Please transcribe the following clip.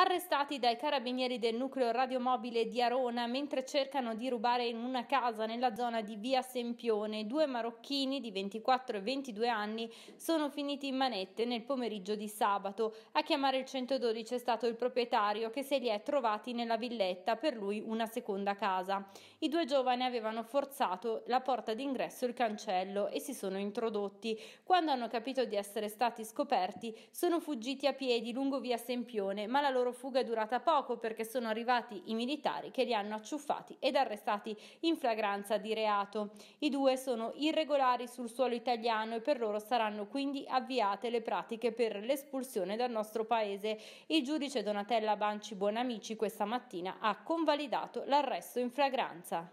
arrestati dai carabinieri del nucleo radiomobile di Arona mentre cercano di rubare in una casa nella zona di via Sempione. Due marocchini di 24 e 22 anni sono finiti in manette nel pomeriggio di sabato. A chiamare il 112 è stato il proprietario che se li è trovati nella villetta, per lui una seconda casa. I due giovani avevano forzato la porta d'ingresso e il cancello e si sono introdotti. Quando hanno capito di essere stati scoperti, sono fuggiti a piedi lungo via Sempione, ma la loro loro fuga è durata poco perché sono arrivati i militari che li hanno acciuffati ed arrestati in flagranza di reato. I due sono irregolari sul suolo italiano e per loro saranno quindi avviate le pratiche per l'espulsione dal nostro paese. Il giudice Donatella Banci Buonamici questa mattina ha convalidato l'arresto in flagranza.